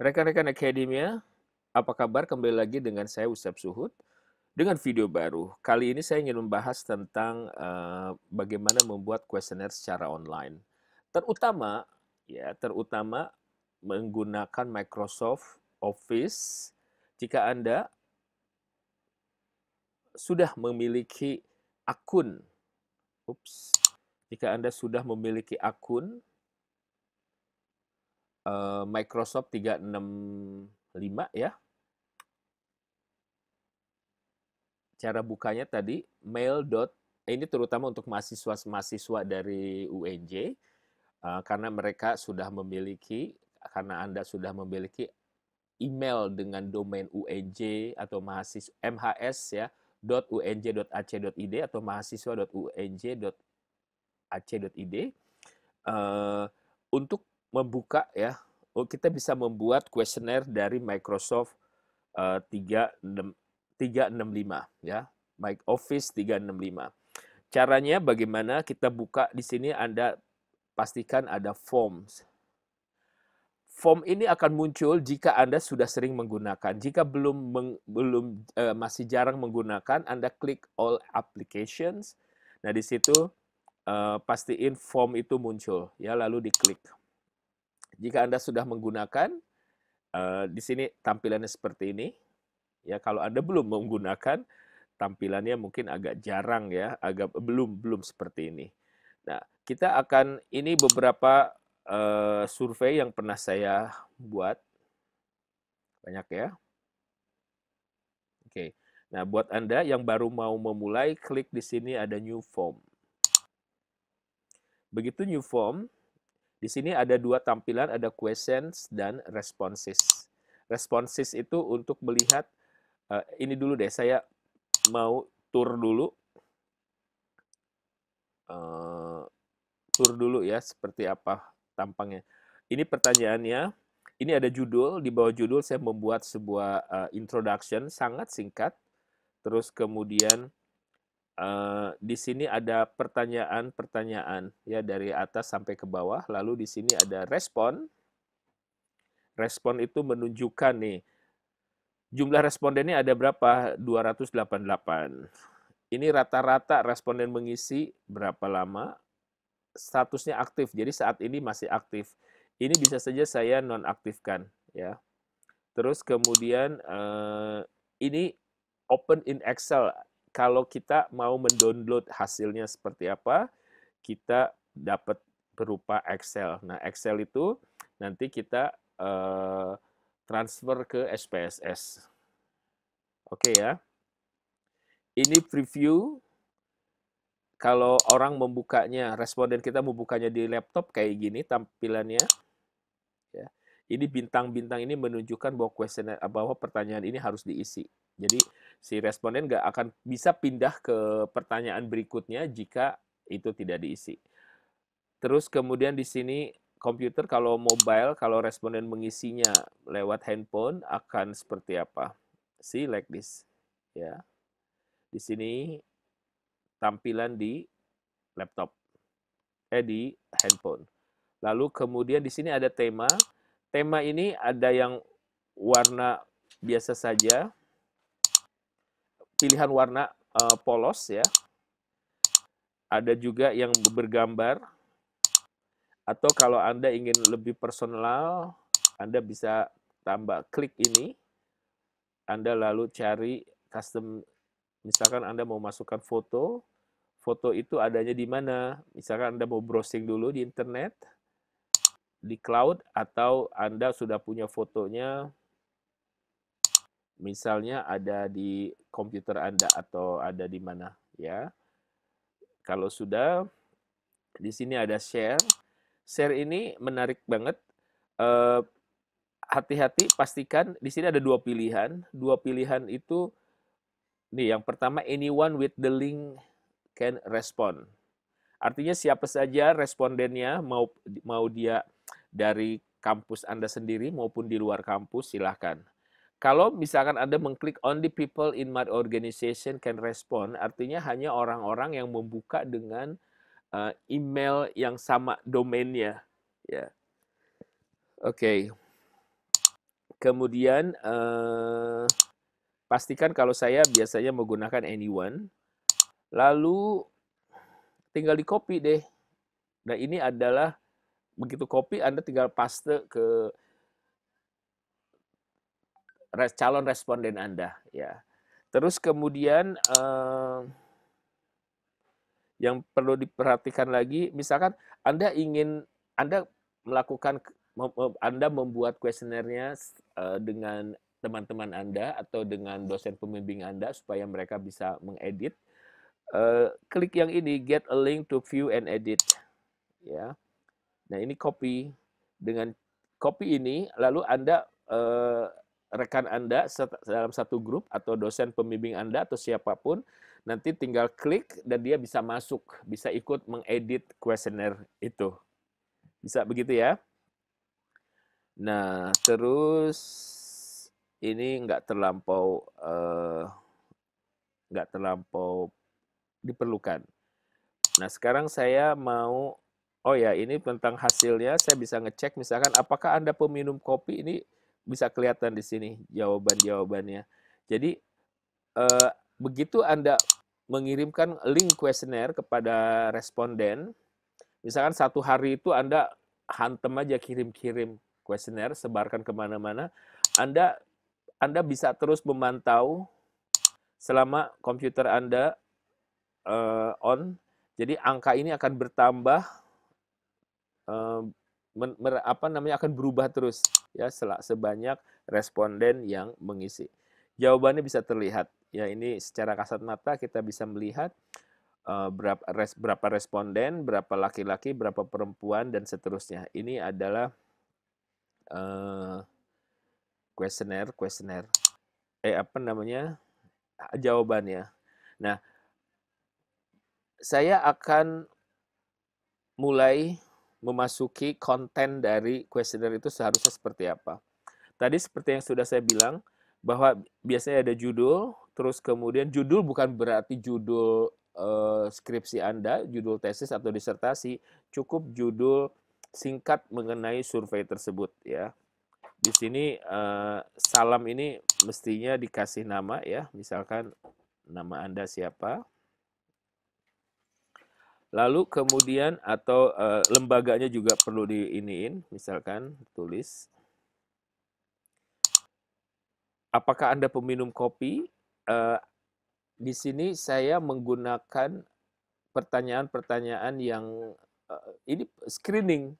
Rekan-rekan Akademia, apa kabar? Kembali lagi dengan saya Ustaz Suhud dengan video baru. Kali ini saya ingin membahas tentang uh, bagaimana membuat kuesioner secara online. Terutama ya, terutama menggunakan Microsoft Office jika Anda sudah memiliki akun. Ups. Jika Anda sudah memiliki akun Eh, Microsoft 365 ya. Cara bukanya tadi mail. Dot, eh, ini terutama untuk mahasiswa-mahasiswa dari UNJ eh, karena mereka sudah memiliki karena Anda sudah memiliki email dengan domain UNJ atau mahasiswa MHS ya .unj.ac.id atau mahasiswa.unj.ac.id uh, untuk membuka ya, Oh, kita bisa membuat kuesioner dari Microsoft uh, eh, 365 ya, Microsoft Office 365. Caranya bagaimana kita buka di sini Anda pastikan ada forms. Form ini akan muncul jika Anda sudah sering menggunakan. Jika belum meng, belum uh, masih jarang menggunakan, Anda klik all applications. Nah, di situ uh, pastiin form itu muncul ya lalu diklik. Jika Anda sudah menggunakan, uh, di sini tampilannya seperti ini. Ya, kalau Anda belum menggunakan, tampilannya mungkin agak jarang ya, agak belum belum seperti ini. Nah, kita akan ini beberapa uh, survei yang pernah saya buat. Banyak ya. Oke. Nah, buat Anda yang baru mau memulai, klik di sini ada new form. Begitu new form, di sini ada dua tampilan, ada questions dan responses. Responses itu untuk melihat, eh, ini dulu deh, saya mau tour dulu. Uh, eh, tour dulu ya, seperti apa tampangnya. Ini pertanyaannya, ini ada judul, di bawah judul saya membuat sebuah eh, introduction, sangat singkat. Terus kemudian Eh, di sini ada pertanyaan-pertanyaan ya dari atas sampai ke bawah. Lalu di sini ada respon. Respon itu menunjukkan nih jumlah respondennya ada berapa? 288. Ini rata-rata responden mengisi berapa lama? Statusnya aktif. Jadi saat ini masih aktif. Ini bisa saja saya nonaktifkan ya. Terus kemudian uh, ini open in Excel kalau kita mau mendownload hasilnya seperti apa, kita dapat berupa Excel. Nah, Excel itu nanti kita eh, transfer ke SPSS. Oke okay, ya. Ini preview kalau orang membukanya, responden kita membukanya di laptop kayak gini tampilannya. Ya. Ini bintang-bintang ini menunjukkan bahwa bahwa pertanyaan ini harus diisi. Jadi si responden nggak akan bisa pindah ke pertanyaan berikutnya jika itu tidak diisi. Terus kemudian di sini komputer kalau mobile kalau responden mengisinya lewat handphone akan seperti apa? See like this ya. Di sini tampilan di laptop eh di handphone. Lalu kemudian di sini ada tema. Tema ini ada yang warna biasa saja, pilihan warna uh, polos ya. Ada juga yang bergambar. Atau kalau Anda ingin lebih personal, Anda bisa tambah klik ini. Anda lalu cari custom misalkan Anda mau masukkan foto, foto itu adanya di mana? Misalkan Anda mau browsing dulu di internet, di cloud atau Anda sudah punya fotonya misalnya ada di komputer Anda atau ada di mana ya. Kalau sudah di sini ada share. Share ini menarik banget. Eh, hati-hati eh, pastikan di sini ada dua pilihan. Dua pilihan itu nih yang pertama anyone with the link can respond. Artinya siapa saja respondennya mau mau dia dari kampus Anda sendiri maupun di luar kampus silahkan. Kalau misalkan Anda mengklik only people in my organization can respond, artinya hanya orang-orang yang membuka dengan eh, email yang sama domainnya. Ya. Oke. Okay. Kemudian uh, pastikan kalau saya biasanya menggunakan anyone. Lalu tinggal di copy deh. Nah ini adalah begitu copy Anda tinggal paste ke calon responden Anda ya. Terus kemudian eh, yang perlu diperhatikan lagi misalkan Anda ingin Anda melakukan Anda membuat kuesionernya eh, dengan teman-teman Anda atau dengan dosen pembimbing Anda supaya mereka bisa mengedit. Eh, klik yang ini get a link to view and edit ya. Nah, ini copy dengan copy ini lalu Anda eh, rekan Anda dalam satu grup atau dosen pembimbing Anda atau siapapun nanti tinggal klik dan dia bisa masuk, bisa ikut mengedit kuesioner itu. Bisa begitu ya. Nah, terus ini nggak terlampau uh, nggak terlampau diperlukan. Nah, sekarang saya mau oh ya, ini tentang hasilnya saya bisa ngecek misalkan apakah Anda peminum kopi ini bisa kelihatan di sini jawaban-jawabannya. Jadi eh, begitu Anda mengirimkan link kuesioner kepada responden, misalkan satu hari itu Anda hantem aja kirim-kirim kuesioner, sebarkan kemana-mana, Anda Anda bisa terus memantau selama komputer Anda uh, on. Jadi angka ini akan bertambah, uh, men, apa namanya akan berubah terus ya sebanyak responden yang mengisi. Jawabannya bisa terlihat. Ya ini secara kasat mata kita bisa melihat uh, eh, berapa res, berapa responden, berapa laki-laki, berapa perempuan dan seterusnya. Ini adalah uh, eh, kuesioner. Eh apa namanya? Ah, jawabannya. Nah, saya akan mulai memasuki konten dari kuesioner itu seharusnya seperti apa. Tadi seperti yang sudah saya bilang bahwa biasanya ada judul, terus kemudian judul bukan berarti judul eh, skripsi Anda, judul tesis atau disertasi, cukup judul singkat mengenai survei tersebut ya. Di sini eh, salam ini mestinya dikasih nama ya, misalkan nama Anda siapa, Lalu kemudian atau uh, lembaganya juga perlu diiniin, misalkan tulis. Apakah Anda peminum kopi? Uh, di sini saya menggunakan pertanyaan-pertanyaan yang uh, ini screening,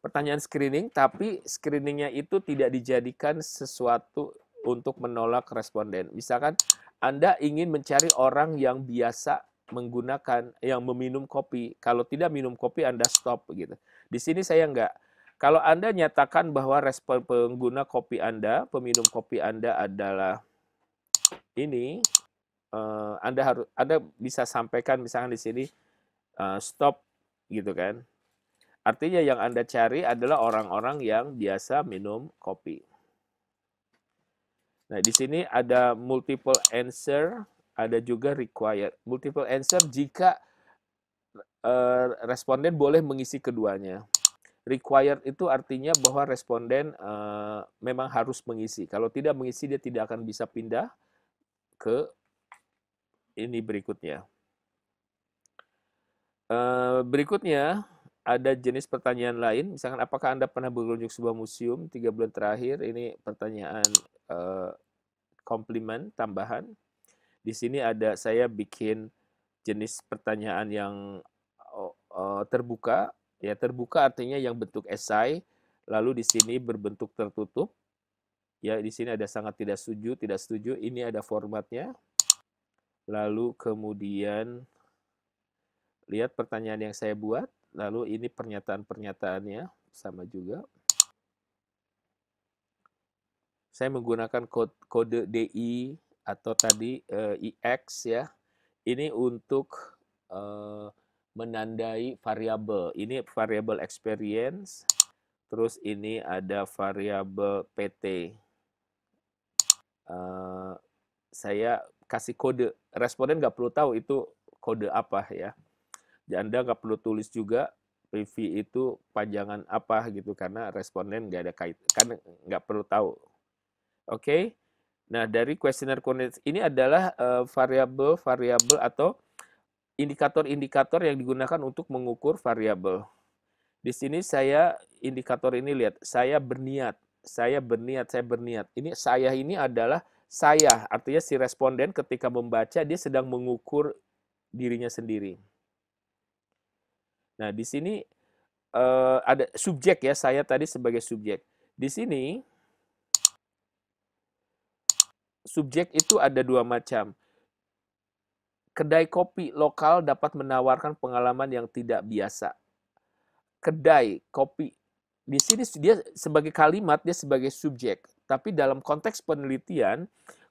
pertanyaan screening, tapi screeningnya itu tidak dijadikan sesuatu untuk menolak responden. Misalkan Anda ingin mencari orang yang biasa menggunakan yang meminum kopi. Kalau tidak minum kopi Anda stop begitu. Di sini saya enggak. Kalau Anda nyatakan bahwa respon pengguna kopi Anda, peminum kopi Anda adalah ini, uh, Anda harus Anda bisa sampaikan misalnya di sini uh, stop gitu kan. Artinya yang Anda cari adalah orang-orang yang biasa minum kopi. Nah, di sini ada multiple answer ada juga required multiple answer jika uh, responden boleh mengisi keduanya. Required itu artinya bahwa responden uh, memang harus mengisi. Kalau tidak mengisi dia tidak akan bisa pindah ke ini berikutnya. Uh, berikutnya ada jenis pertanyaan lain, misalkan apakah Anda pernah berkunjung sebuah museum tiga bulan terakhir? Ini pertanyaan uh, komplimen tambahan. Di sini ada saya bikin jenis pertanyaan yang terbuka. Ya, terbuka artinya yang bentuk esai. Lalu di sini berbentuk tertutup. Ya, di sini ada sangat tidak setuju, tidak setuju. Ini ada formatnya. Lalu kemudian lihat pertanyaan yang saya buat. Lalu ini pernyataan-pernyataannya sama juga. Saya menggunakan kode, kode DI atau tadi uh, eh, IX e ya. Ini untuk uh, menandai variabel. Ini variabel experience. Terus ini ada variabel PT. Uh, eh, saya kasih kode. Responden nggak perlu tahu itu kode apa ya. Anda nggak perlu tulis juga PV itu panjangan apa gitu karena responden nggak ada kait kan nggak perlu tahu. Oke, okay? Nah, dari questionnaire ini adalah eh, variabel-variabel uh, atau indikator-indikator yang digunakan untuk mengukur variabel. Di sini saya indikator ini lihat, saya berniat, saya berniat, saya berniat. Ini saya ini adalah saya, artinya si responden ketika membaca dia sedang mengukur dirinya sendiri. Nah, di sini uh, ada subjek ya, saya tadi sebagai subjek. Di sini subjek itu ada dua macam. Kedai kopi lokal dapat menawarkan pengalaman yang tidak biasa. Kedai kopi di sini dia sebagai kalimat dia sebagai subjek, tapi dalam konteks penelitian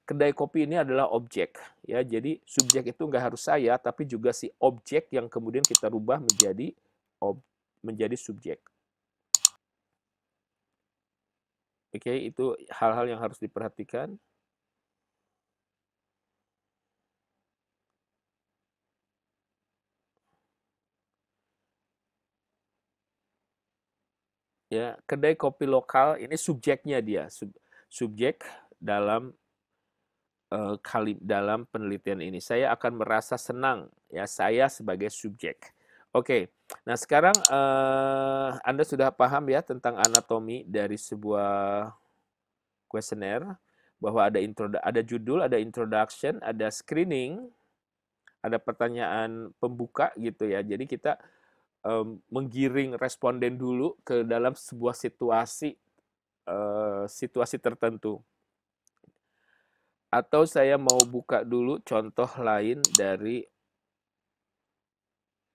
kedai kopi ini adalah objek ya. Jadi subjek itu nggak harus saya tapi juga si objek yang kemudian kita rubah menjadi ob, menjadi subjek. Oke, itu hal-hal yang harus diperhatikan. ya kedai kopi lokal ini subjeknya dia sub, subjek dalam uh, eh, kali dalam penelitian ini saya akan merasa senang ya saya sebagai subjek oke nah sekarang uh, anda sudah paham ya tentang anatomi dari sebuah kuesioner bahwa ada intro ada judul ada introduction ada screening ada pertanyaan pembuka gitu ya jadi kita um, menggiring responden dulu ke dalam sebuah situasi uh, situasi tertentu. Atau saya mau buka dulu contoh lain dari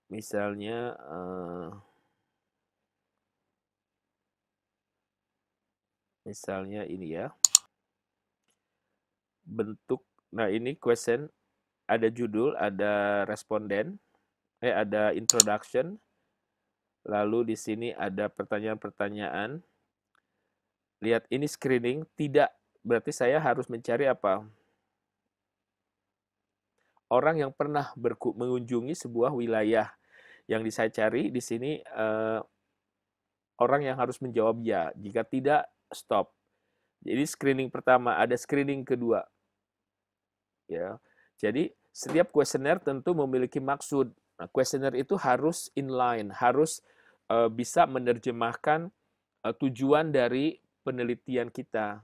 misalnya uh, misalnya ini ya. Bentuk nah ini question ada judul, ada responden, eh ada introduction, Lalu di sini ada pertanyaan-pertanyaan. Lihat ini screening, tidak berarti saya harus mencari apa? Orang yang pernah mengunjungi sebuah wilayah. Yang saya cari di sini eh, orang yang harus menjawab ya. Jika tidak, stop. Jadi screening pertama, ada screening kedua. Ya. Jadi setiap kuesioner tentu memiliki maksud. Nah, kuesioner itu harus inline, harus uh, bisa menerjemahkan uh, tujuan dari penelitian kita.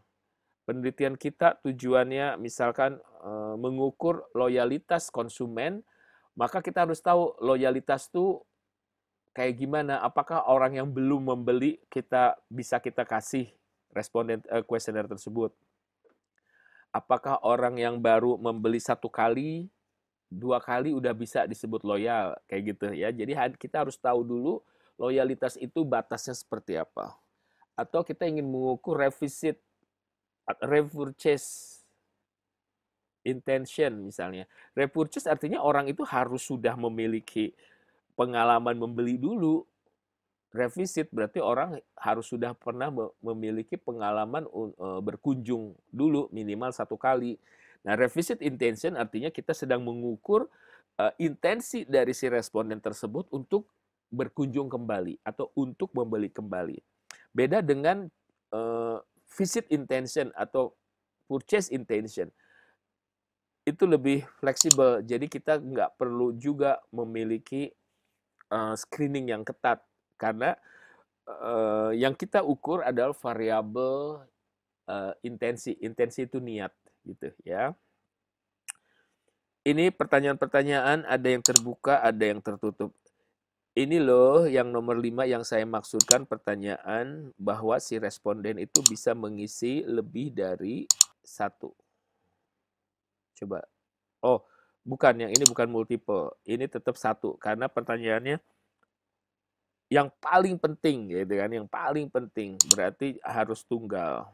Penelitian kita tujuannya misalkan uh, mengukur loyalitas konsumen, maka kita harus tahu loyalitas itu kayak gimana? Apakah orang yang belum membeli kita bisa kita kasih responden kuesioner uh, tersebut? Apakah orang yang baru membeli satu kali, dua kali udah bisa disebut loyal kayak gitu ya? Jadi kita harus tahu dulu loyalitas itu batasnya seperti apa. Atau kita ingin mengukur revisit, repurchase intention misalnya. Repurchase artinya orang itu harus sudah memiliki pengalaman membeli dulu. Revisit berarti orang harus sudah pernah memiliki pengalaman e, berkunjung dulu minimal satu kali. Nah, revisit intention artinya kita sedang mengukur uh, intensi dari si responden tersebut untuk berkunjung kembali atau untuk membeli kembali. Beda dengan uh, visit intention atau purchase intention. Itu lebih fleksibel, jadi kita nggak perlu juga memiliki uh, screening yang ketat karena uh, yang kita ukur adalah variabel uh, intensi. Intensi itu niat gitu ya. Ini pertanyaan-pertanyaan ada yang terbuka, ada yang tertutup ini loh yang nomor lima yang saya maksudkan pertanyaan bahwa si responden itu bisa mengisi lebih dari satu. Coba. Oh, bukan yang ini bukan multiple. Ini tetap satu karena pertanyaannya yang paling penting ya gitu dengan yang paling penting berarti harus tunggal.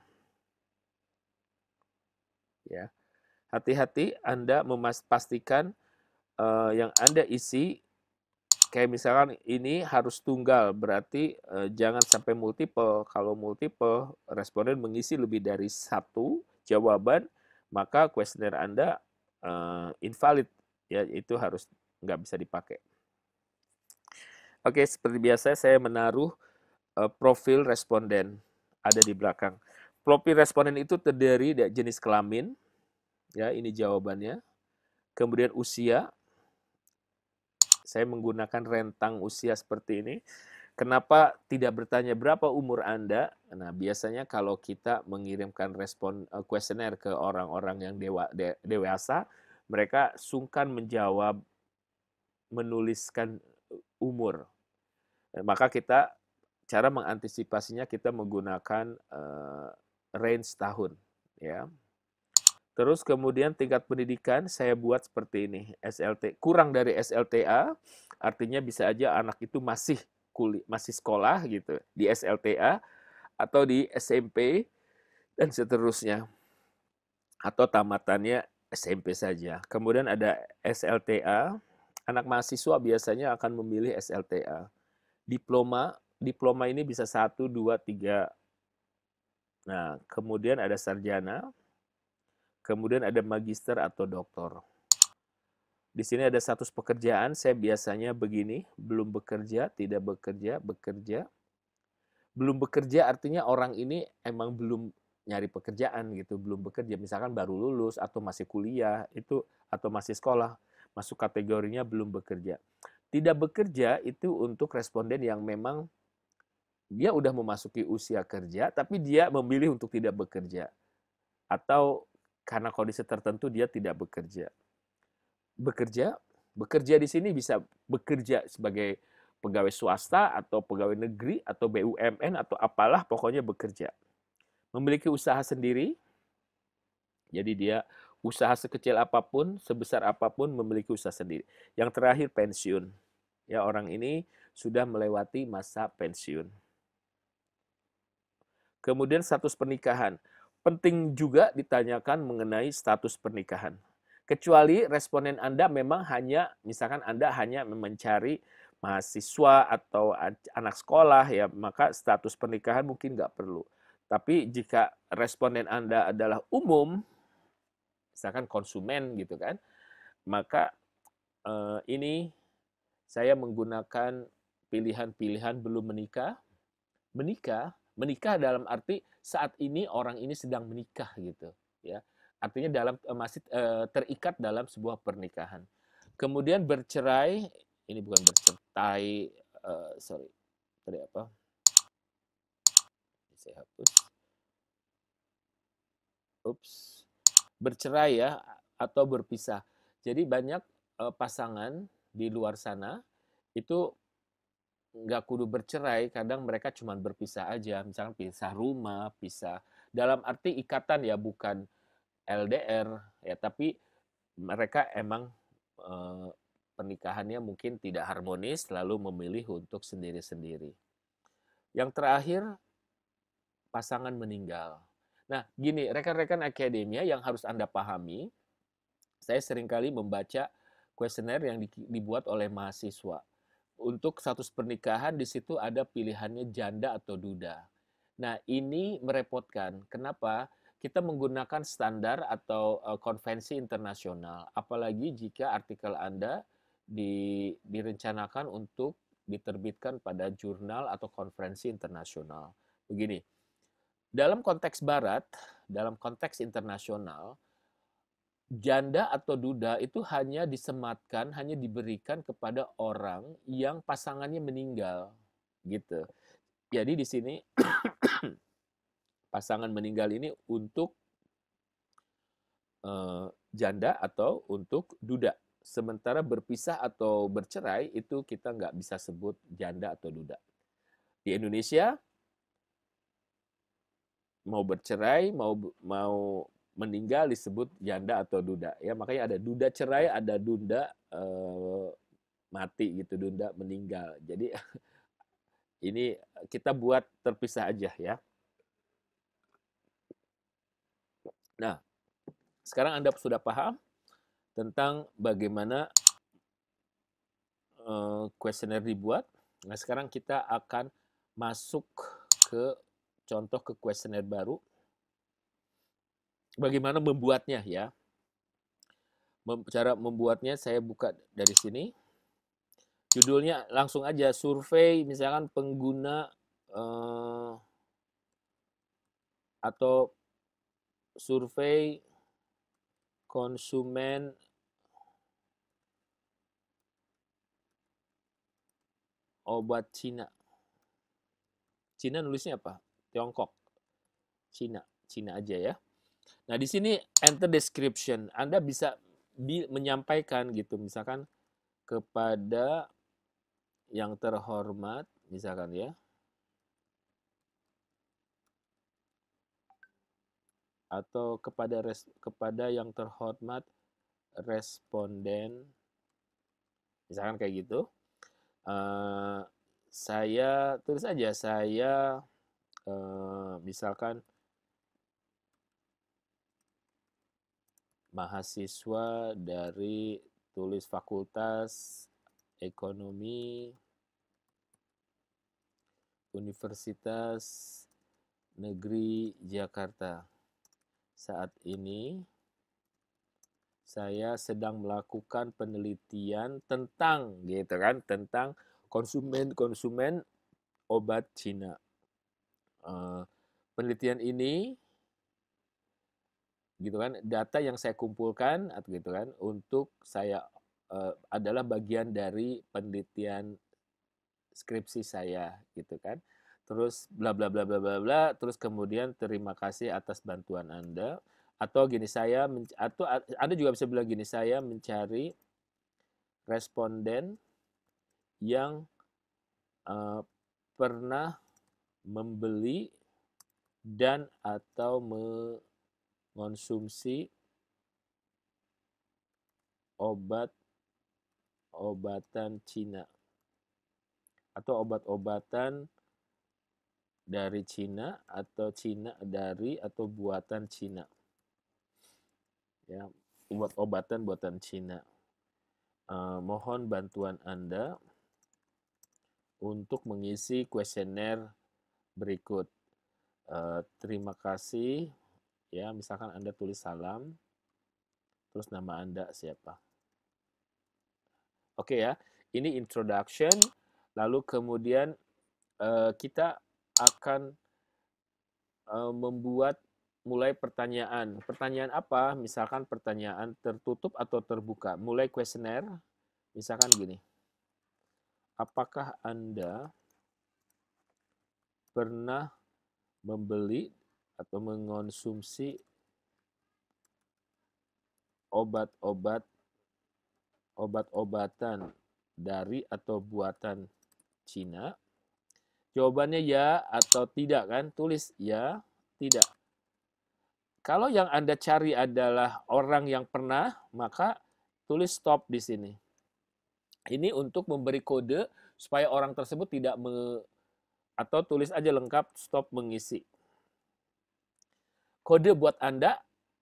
Ya. Hati-hati Anda memastikan uh, eh, yang Anda isi kayak misalkan ini harus tunggal berarti eh, jangan sampai multiple kalau multiple responden mengisi lebih dari satu jawaban maka kuesioner anda eh, invalid ya itu harus nggak bisa dipakai oke seperti biasa saya menaruh eh, profil responden ada di belakang profil responden itu terdiri dari jenis kelamin ya ini jawabannya kemudian usia saya menggunakan rentang usia seperti ini. Kenapa tidak bertanya berapa umur Anda? Nah, biasanya kalau kita mengirimkan respon eh, kuesioner uh, ke orang-orang yang dewa, de, dewasa, mereka sungkan menjawab menuliskan eh, umur. Eh, maka kita cara mengantisipasinya kita menggunakan uh, range tahun, ya. Terus kemudian tingkat pendidikan saya buat seperti ini, SLT kurang dari SLTA, artinya bisa aja anak itu masih kuliah, masih sekolah gitu di SLTA atau di SMP dan seterusnya. Atau tamatannya SMP saja. Kemudian ada SLTA, anak mahasiswa biasanya akan memilih SLTA. Diploma, diploma ini bisa satu, dua, tiga. Nah, kemudian ada sarjana, Kemudian ada magister atau doktor. Di sini ada status pekerjaan, saya biasanya begini, belum bekerja, tidak bekerja, bekerja. Belum bekerja artinya orang ini emang belum nyari pekerjaan gitu, belum bekerja. Misalkan baru lulus atau masih kuliah, itu atau masih sekolah, masuk kategorinya belum bekerja. Tidak bekerja itu untuk responden yang memang dia udah memasuki usia kerja, tapi dia memilih untuk tidak bekerja. Atau karena kondisi tertentu dia tidak bekerja. Bekerja, bekerja di sini bisa bekerja sebagai pegawai swasta atau pegawai negeri atau BUMN atau apalah pokoknya bekerja. Memiliki usaha sendiri. Jadi dia usaha sekecil apapun, sebesar apapun memiliki usaha sendiri. Yang terakhir pensiun. Ya orang ini sudah melewati masa pensiun. Kemudian status pernikahan. Penting juga ditanyakan mengenai status pernikahan. Kecuali responden Anda memang hanya, misalkan Anda hanya mencari mahasiswa atau anak sekolah ya, maka status pernikahan mungkin nggak perlu. Tapi jika responden Anda adalah umum, misalkan konsumen gitu kan, maka eh, ini saya menggunakan pilihan-pilihan belum menikah, menikah, Menikah dalam arti saat ini orang ini sedang menikah gitu, ya. Artinya dalam eh, masih eh, terikat dalam sebuah pernikahan. Kemudian bercerai, ini bukan bercerai, uh, sorry, tadi apa? Saya hapus. Ups, bercerai ya atau berpisah. Jadi banyak uh, pasangan di luar sana itu nggak kudu bercerai, kadang mereka cuma berpisah aja, misalkan pisah rumah, pisah dalam arti ikatan ya bukan LDR ya, tapi mereka emang e, pernikahannya mungkin tidak harmonis, lalu memilih untuk sendiri-sendiri. Yang terakhir, pasangan meninggal. Nah, gini, rekan-rekan akademia yang harus Anda pahami, saya seringkali membaca kuesioner yang dibuat oleh mahasiswa untuk status pernikahan di situ ada pilihannya janda atau duda. Nah, ini merepotkan. Kenapa? Kita menggunakan standar atau uh, konvensi internasional, apalagi jika artikel Anda di, direncanakan untuk diterbitkan pada jurnal atau konferensi internasional. Begini, dalam konteks barat, dalam konteks internasional, janda atau duda itu hanya disematkan, hanya diberikan kepada orang yang pasangannya meninggal, gitu. Jadi di sini pasangan meninggal ini untuk eh, janda atau untuk duda. Sementara berpisah atau bercerai itu kita nggak bisa sebut janda atau duda. Di Indonesia mau bercerai, mau mau meninggal disebut janda atau duda ya makanya ada duda cerai ada dunda eh, mati gitu dunda meninggal jadi ini kita buat terpisah aja ya nah sekarang anda sudah paham tentang bagaimana eh, kuesioner eh, dibuat nah sekarang kita akan masuk ke contoh ke kuesioner baru bagaimana membuatnya ya. Mem cara membuatnya saya buka dari sini. Judulnya langsung aja survei misalkan pengguna eh, atau survei konsumen obat Cina. Cina nulisnya apa? Tiongkok. Cina, Cina aja ya. Nah, di sini enter description. Anda bisa menyampaikan gitu misalkan kepada yang terhormat misalkan ya. atau kepada res, kepada yang terhormat responden misalkan kayak gitu uh, saya tulis aja saya uh, misalkan mahasiswa dari tulis Fakultas Ekonomi Universitas Negeri Jakarta. Saat ini saya sedang melakukan penelitian tentang gitu kan, tentang konsumen-konsumen obat Cina. Uh, penelitian ini gitu kan data yang saya kumpulkan atau gitu kan untuk saya uh, adalah bagian dari penelitian skripsi saya gitu kan terus bla bla bla bla bla bla terus kemudian terima kasih atas bantuan anda atau gini saya atau anda juga bisa bilang gini saya mencari responden yang uh, pernah membeli dan atau me, konsumsi obat-obatan Cina atau obat-obatan dari Cina atau Cina dari atau buatan Cina. Ya, obat-obatan buatan Cina. Uh, mohon bantuan Anda untuk mengisi kuesioner berikut. Uh, terima kasih ya misalkan anda tulis salam terus nama anda siapa oke ya ini introduction lalu kemudian uh, kita akan uh, membuat mulai pertanyaan pertanyaan apa misalkan pertanyaan tertutup atau terbuka mulai kuesioner misalkan gini apakah anda pernah membeli atau mengonsumsi obat-obat obat-obatan dari atau buatan Cina? Jawabannya ya atau tidak kan? Tulis ya, tidak. Kalau yang Anda cari adalah orang yang pernah, maka tulis stop di sini. Ini untuk memberi kode supaya orang tersebut tidak me, atau tulis aja lengkap stop mengisi kode buat Anda.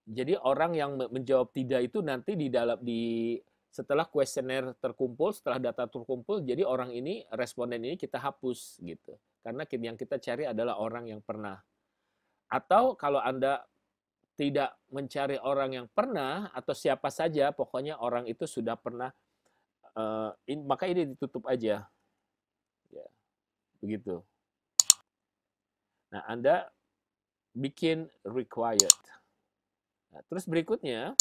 Jadi orang yang menjawab tidak itu nanti di dalam di setelah kuesioner terkumpul, setelah data terkumpul, jadi orang ini responden ini kita hapus gitu. Karena yang kita cari adalah orang yang pernah. Atau kalau Anda tidak mencari orang yang pernah atau siapa saja, pokoknya orang itu sudah pernah uh, in, maka ini ditutup aja. Ya. Begitu. Nah, Anda bikin required. Nah, terus berikutnya,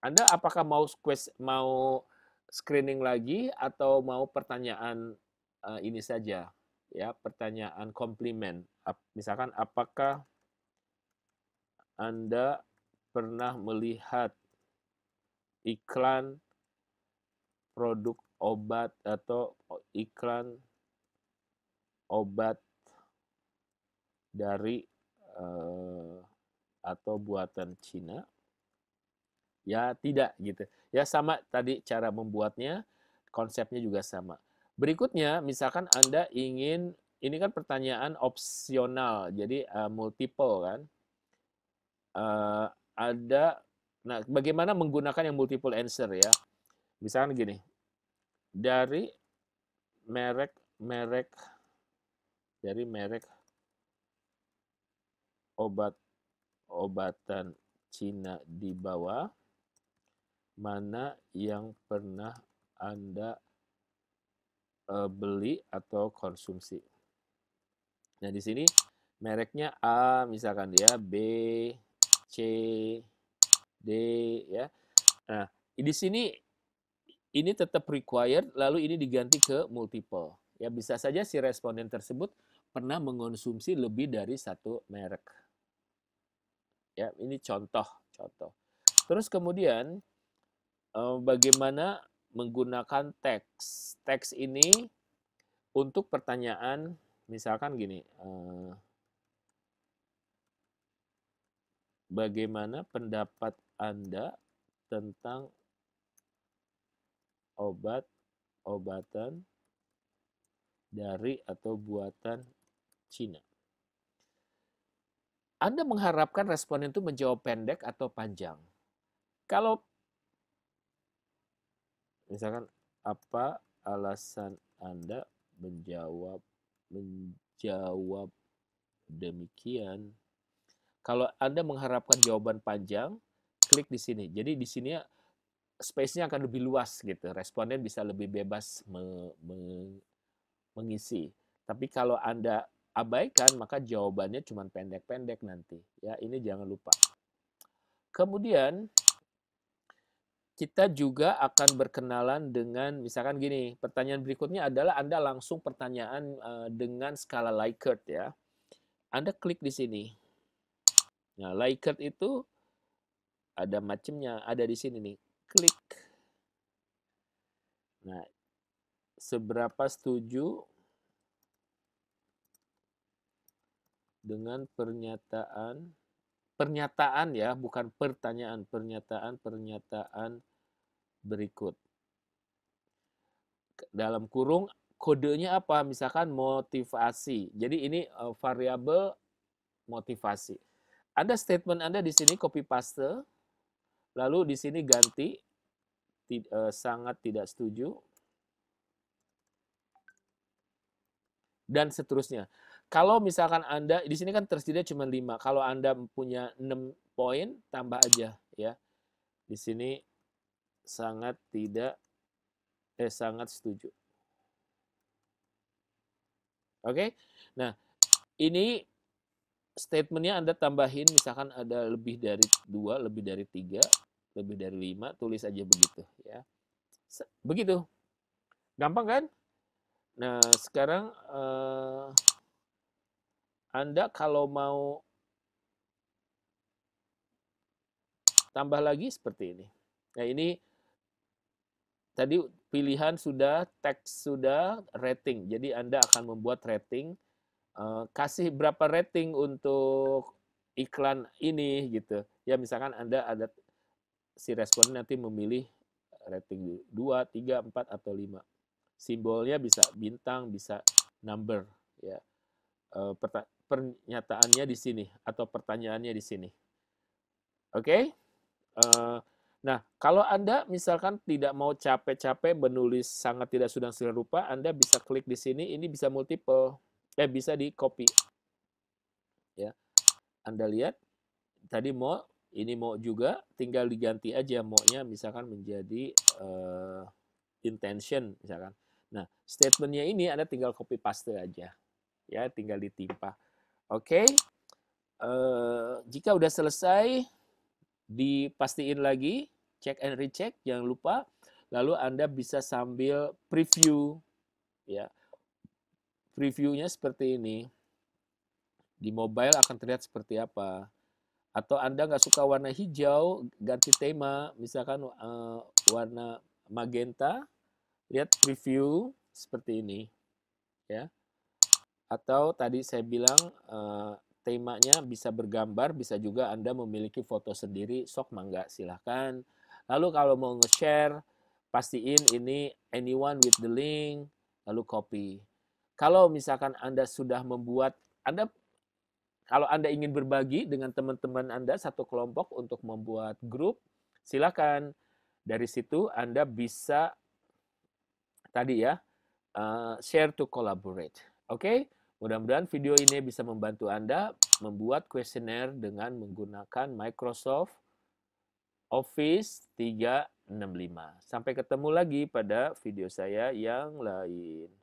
Anda apakah mau quest, mau screening lagi atau mau pertanyaan uh, ini saja, ya pertanyaan komplimen. Misalkan apakah Anda pernah melihat iklan produk obat atau iklan obat dari uh, atau buatan Cina? Ya tidak gitu. Ya sama tadi cara membuatnya, konsepnya juga sama. Berikutnya, misalkan Anda ingin, ini kan pertanyaan opsional, jadi uh, multiple kan. Uh, ada, nah bagaimana menggunakan yang multiple answer ya? Misalkan gini, dari merek merek dari merek obat-obatan Cina di bawah, mana yang pernah Anda uh, beli atau konsumsi. Nah, di sini mereknya A, misalkan dia B, C, D, ya. Nah, di sini ini tetap required, lalu ini diganti ke multiple. Ya, bisa saja si responden tersebut pernah mengonsumsi lebih dari satu merek. Ya, ini contoh, contoh. Terus kemudian eh, bagaimana menggunakan teks. Teks ini untuk pertanyaan misalkan gini. Eh, bagaimana pendapat Anda tentang obat-obatan dari atau buatan Cina? Anda mengharapkan responden itu menjawab pendek atau panjang. Kalau misalkan apa alasan Anda menjawab menjawab demikian. Kalau Anda mengharapkan jawaban panjang, klik di sini. Jadi di sini ya, space-nya akan lebih luas gitu. Responden bisa lebih bebas me, me, mengisi. Tapi kalau Anda abaikan, maka jawabannya cuma pendek-pendek nanti. Ya, ini jangan lupa. Kemudian kita juga akan berkenalan dengan misalkan gini, pertanyaan berikutnya adalah Anda langsung pertanyaan eh, dengan skala Likert ya. Anda klik di sini. Nah, Likert itu ada macamnya, ada di sini nih. Klik. Nah, seberapa setuju dengan pernyataan pernyataan ya, bukan pertanyaan, pernyataan pernyataan berikut. Dalam kurung kodenya apa? Misalkan motivasi. Jadi ini uh, variabel motivasi. Ada statement Anda di sini copy paste, lalu di sini ganti tid, uh, sangat tidak setuju dan seterusnya. Kalau misalkan Anda, di sini kan tersedia cuma 5. Kalau Anda punya 6 poin, tambah aja ya. Di sini sangat tidak, eh sangat setuju. Oke, okay? nah ini statementnya Anda tambahin misalkan ada lebih dari dua, lebih dari tiga, lebih dari lima, tulis aja begitu ya. Begitu. Gampang kan? Nah, sekarang... Uh, anda kalau mau tambah lagi seperti ini. Nah, ini tadi pilihan sudah, teks sudah, rating. Jadi Anda akan membuat rating. Eh, kasih berapa rating untuk iklan ini gitu. Ya misalkan Anda ada si responden nanti memilih rating 2, 3, 4, atau 5. Simbolnya bisa bintang, bisa number. ya. Eh, pernyataannya di sini atau pertanyaannya di sini. Oke? Okay? Eh, nah, kalau Anda misalkan tidak mau capek-capek menulis sangat tidak sudah sering rupa, Anda bisa klik di sini, ini bisa multiple, eh bisa di copy. Ya. Anda lihat, tadi mau, ini mau juga, tinggal diganti aja mau-nya misalkan menjadi uh, intention misalkan. Nah, statementnya ini Anda tinggal copy paste aja ya tinggal ditimpa. Oke, okay. uh, eh, jika udah selesai dipastiin lagi, check and recheck, jangan lupa. Lalu Anda bisa sambil preview, ya, previewnya seperti ini. Di mobile akan terlihat seperti apa. Atau Anda nggak suka warna hijau, ganti tema, misalkan uh, warna magenta, lihat preview seperti ini, ya atau tadi saya bilang uh, temanya bisa bergambar, bisa juga Anda memiliki foto sendiri, sok mangga silahkan. Lalu kalau mau nge-share, pastiin ini anyone with the link, lalu copy. Kalau misalkan Anda sudah membuat, Anda kalau Anda ingin berbagi dengan teman-teman Anda satu kelompok untuk membuat grup, silahkan Dari situ Anda bisa tadi ya, uh, share to collaborate. Oke? Okay? Mudah-mudahan video ini bisa membantu Anda membuat kuesioner dengan menggunakan Microsoft Office 365. Sampai ketemu lagi pada video saya yang lain.